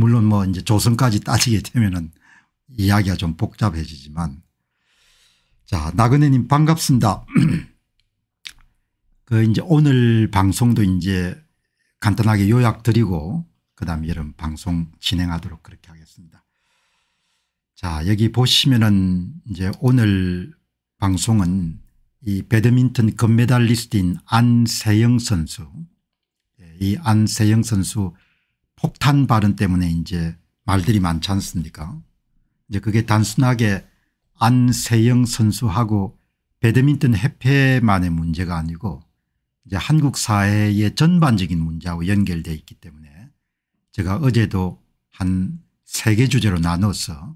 물론 뭐 이제 조선까지 따지게 되면은 이야기가 좀 복잡해지지만 자 나그네님 반갑습니다. 그 이제 오늘 방송도 이제 간단하게 요약드리고 그다음 여름 방송 진행하도록 그렇게 하겠습니다. 자 여기 보시면은 이제 오늘 방송은 이 배드민턴 금메달리스트인 안세영 선수 예, 이 안세영 선수 폭탄 발언 때문에 이제 말들이 많지 않습니까 이제 그게 단순하게 안세영 선수하고 배드민턴 협회만의 문제가 아니고 이제 한국 사회의 전반적인 문제하고 연결되어 있기 때문에 제가 어제도 한 세 개 주제로 나눠서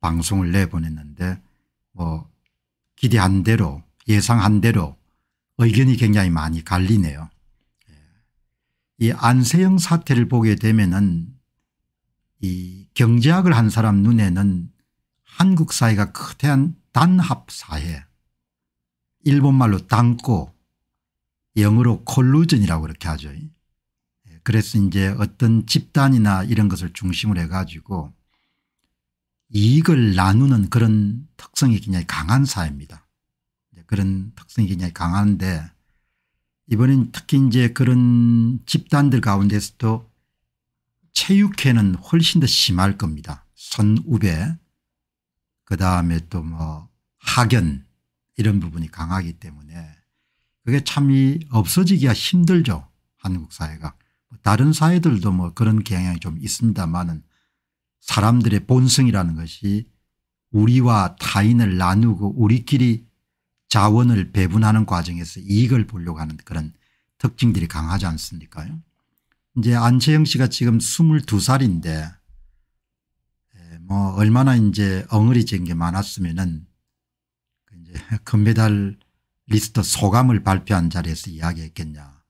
방송을 내보냈는데 뭐 기대한 대로 예상한 대로 의견이 굉장히 많이 갈리네요. 이 안세영 사태를 보게 되면은 이 경제학을 한 사람 눈에는 한국 사회가 거대한 단합 사회 일본말로 단고 영어로 콜루전이라고 그렇게 하죠. 예, 그래서 이제 어떤 집단이나 이런 것을 중심으로 해가지고 이익을 나누는 그런 특성이 굉장히 강한 사회입니다. 예, 그런 특성이 굉장히 강한데 이번엔 특히 이제 그런 집단들 가운데서도 체육회는 훨씬 더 심할 겁니다. 선우배 그다음에 또 뭐 학연 이런 부분이 강하기 때문에 그게 참이 없어지기가 힘들죠 한국 사회가. 뭐 다른 사회들도 뭐 그런 경향이 좀 있습니다만은 사람들의 본성이라는 것이 우리와 타인을 나누고 우리끼리 자원을 배분하는 과정에서 이익을 보려고 하는 그런 특징들이 강하지 않습니까요 이제 안채영 씨가 지금 22살인데 예, 뭐 얼마나 이제 엉어리진 게 많았으면은 그 이제 금메달 리스트 소감을 발표한 자리에서 이야기했겠냐.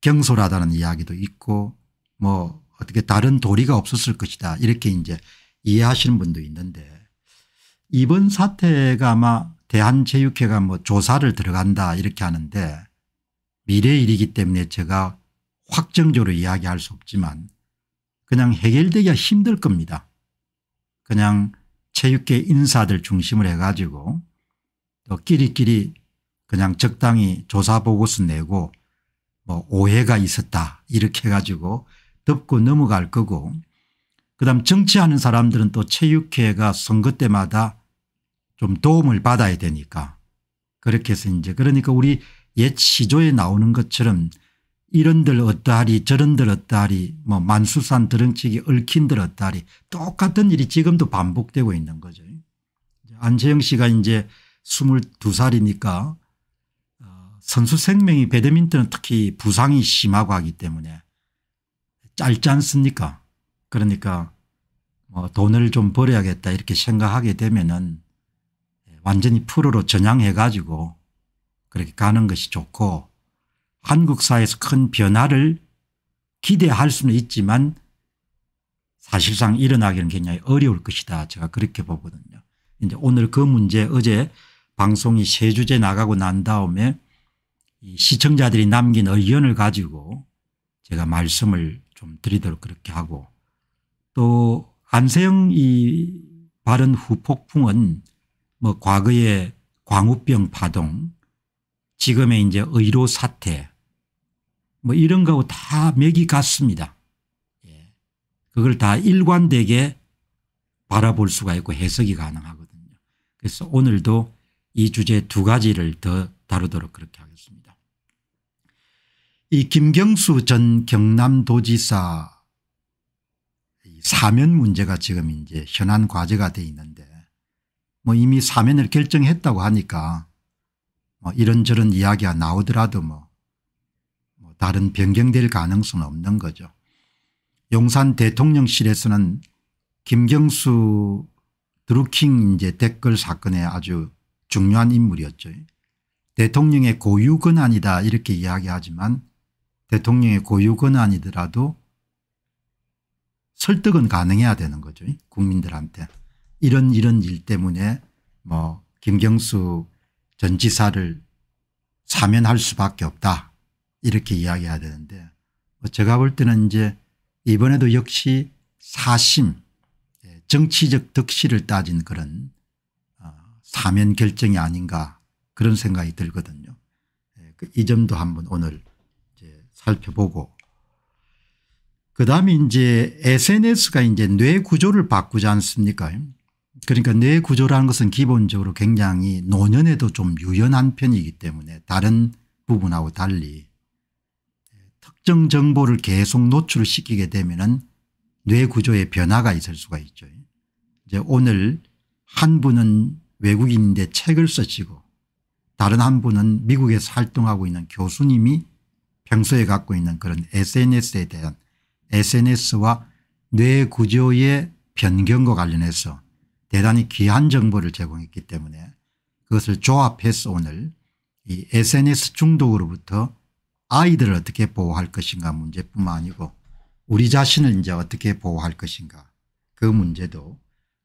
경솔하다는 이야기도 있고 뭐 어떻게 다른 도리가 없었을 것이다 이렇게 이제 이해하시는 분도 있는데 이번 사태가 아마 대한체육회가 뭐 조사를 들어간다 이렇게 하는데 미래일이기 때문에 제가 확정적으로 이야기할 수 없지만 그냥 해결되기가 힘들 겁니다. 그냥 체육계 인사들 중심을 해가지고 또 끼리끼리 그냥 적당히 조사 보고서 내고 뭐 오해가 있었다 이렇게 해가지고 덮고 넘어갈 거고 그다음 정치하는 사람들은 또 체육회가 선거 때마다 좀 도움을 받아야 되니까 그렇게 해서 이제 그러니까 우리 옛 시조에 나오는 것처럼 이런들 어떠하리 저런들 어떠하리 뭐 만수산 드렁치기 얽힌들 어떠하리 똑같은 일이 지금도 반복되고 있는 거죠. 안재영 씨가 이제 22살이니까 어, 선수 생명이 배드민턴은 특히 부상이 심하고 하기 때문에 짧지 않습니까 그러니까 뭐 돈을 좀 벌어야겠다 이렇게 생각하게 되면은 완전히 프로로 전향해 가지고 그렇게 가는 것이 좋고 한국사에서 회큰 변화를 기대할 수는 있지만 사실상 일어나기는 굉장히 어려울 것이다 제가 그렇게 보거든요. 이제 오늘 그 문제 어제 방송이 세 주제 나가고 난 다음에 시청자들이 남긴 의견을 가지고 제가 말씀을 좀 드리도록 그렇게 하고 또 안세영 이 발언 후폭풍은 뭐 과거의 광우병 파동 지금의 이제 의료 사태 뭐 이런 거하고 다 맥이 같습니다. 예. 그걸 다 일관되게 바라볼 수가 있고 해석이 가능하거든요. 그래서 오늘도 이 주제 두 가지를 더 다루도록 그렇게 하겠습니다. 이 김경수 전 경남도지사 사면 문제가 지금 이제 현안 과제가 되어 있는데 뭐 이미 사면을 결정했다고 하니까 뭐 이런저런 이야기가 나오더라도 뭐, 뭐 다른 변경될 가능성은 없는 거죠. 용산 대통령실에서는 김경수 드루킹 이제 댓글 사건에 아주 중요한 인물이었죠. 대통령의 고유 권한이다 이렇게 이야기하지만 대통령의 고유 권한이더라도 설득은 가능해야 되는 거죠 국민들한테. 이런 이런 일 때문에 뭐 김경수 전 지사를 사면할 수밖에 없다 이렇게 이야기해야 되는데 뭐 제가 볼 때는 이제 이번에도 역시 사심 예, 정치적 득실을 따진 그런 어, 사면 결정이 아닌가 그런 생각이 들거든요. 예, 그 이 점도 한번 오늘 살펴보고 그 다음에 이제 SNS가 이제 뇌 구조를 바꾸지 않습니까? 그러니까 뇌 구조라는 것은 기본적으로 굉장히 노년에도 좀 유연한 편이기 때문에 다른 부분하고 달리 특정 정보를 계속 노출시키게 되면 은뇌 구조에 변화가 있을 수가 있죠. 이제 오늘 한 분은 외국인인데 책을 쓰시고 다른 한 분은 미국에서 활동하고 있는 교수님이 평소에 갖고 있는 그런 SNS에 대한 SNS와 뇌 구조의 변경과 관련해서 대단히 귀한 정보를 제공했기 때문에 그것을 조합해서 오늘 이 sns 중독으로부터 아이들을 어떻게 보호할 것인가 문제뿐만 아니고 우리 자신을 이제 어떻게 보호할 것인가 그 문제도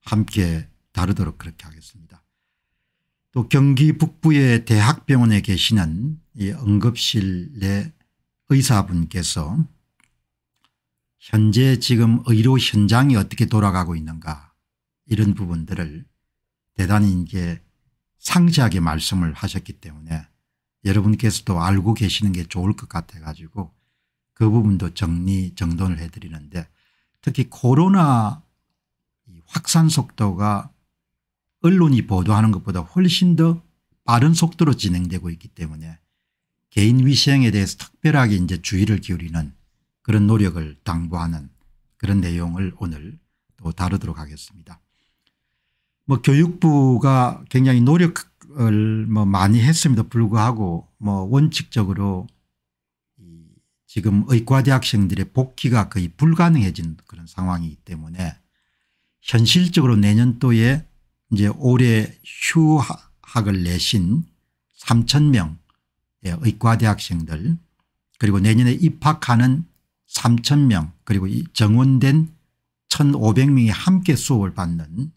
함께 다루도록 그렇게 하겠습니다. 또 경기 북부의 대학병원에 계시는 이 응급실 내 의사분께서 현재 지금 의료 현장이 어떻게 돌아가고 있는가 이런 부분들을 대단히 이제 상세하게 말씀을 하셨기 때문에 여러분께서도 알고 계시는 게 좋을 것 같아 가지고 그 부분도 정리 정돈을 해드리는데 특히 코로나 확산 속도가 언론이 보도하는 것보다 훨씬 더 빠른 속도로 진행되고 있기 때문에 개인 위생에 대해서 특별하게 이제 주의를 기울이는 그런 노력을 당부하는 그런 내용을 오늘 또 다루도록 하겠습니다. 뭐 교육부가 굉장히 노력을 뭐 많이 했음에도 불구하고 뭐 원칙적으로 지금 의과대 학생들의 복귀가 거의 불가능해진 그런 상황이기 때문에 현실적으로 내년도에 이제 올해 휴학을 내신 3천 명의 의과대 학생들 그리고 내년에 입학하는 3천 명 그리고 정원된 1,500명이 함께 수업을 받는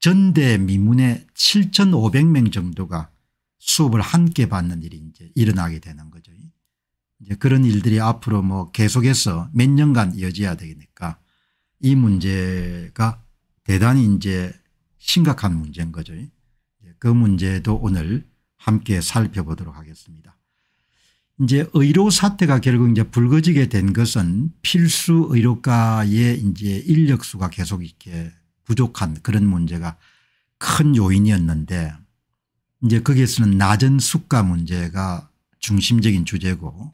전대 미문의 7,500명 정도가 수업을 함께 받는 일이 이제 일어나게 되는 거죠. 이제 그런 일들이 앞으로 뭐 계속해서 몇 년간 이어져야 되니까 이 문제가 대단히 이제 심각한 문제인 거죠. 그 문제도 오늘 함께 살펴보도록 하겠습니다. 이제 의료 사태가 결국 이제 불거지게 된 것은 필수 의료과의 이제 인력수가 계속 이렇게 부족한 그런 문제가 큰 요인이었는데 이제 거기에서는 낮은 수가 문제가 중심적인 주제고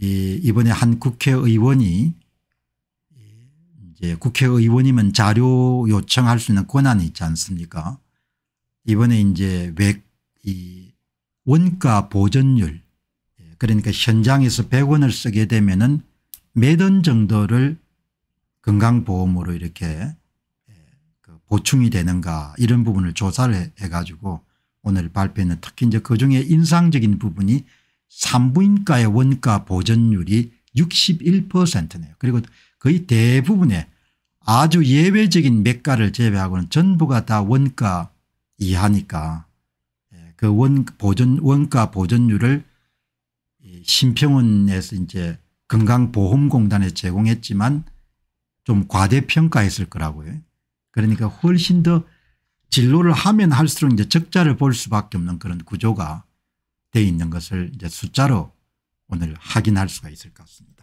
이번에 이한 국회의원이 이제 국회의원이면 자료 요청할 수 있는 권한이 있지 않습니까 이번에 이제 왜이 원가 보전율 그러니까 현장에서 100원을 쓰게 되면은 몇원 정도를 건강보험으로 이렇게 보충이 되는가 이런 부분을 조사를 해 가지고 오늘 발표는 특히 이제 그중에 인상적인 부분이 산부인과의 원가 보전율이 61%네요. 그리고 거의 대부분의 아주 예외적인 몇 가를 제외하고는 전부가 다 원가 이하니까 예, 그 원, 보전, 원가 보전율을 심평원에서 이제 건강보험공단에 제공했지만 좀 과대평가했을 거라고요. 그러니까 훨씬 더 진로를 하면 할수록 이제 적자를 볼 수밖에 없는 그런 구조가 돼 있는 것을 이제 숫자로 오늘 확인할 수가 있을 것 같습니다.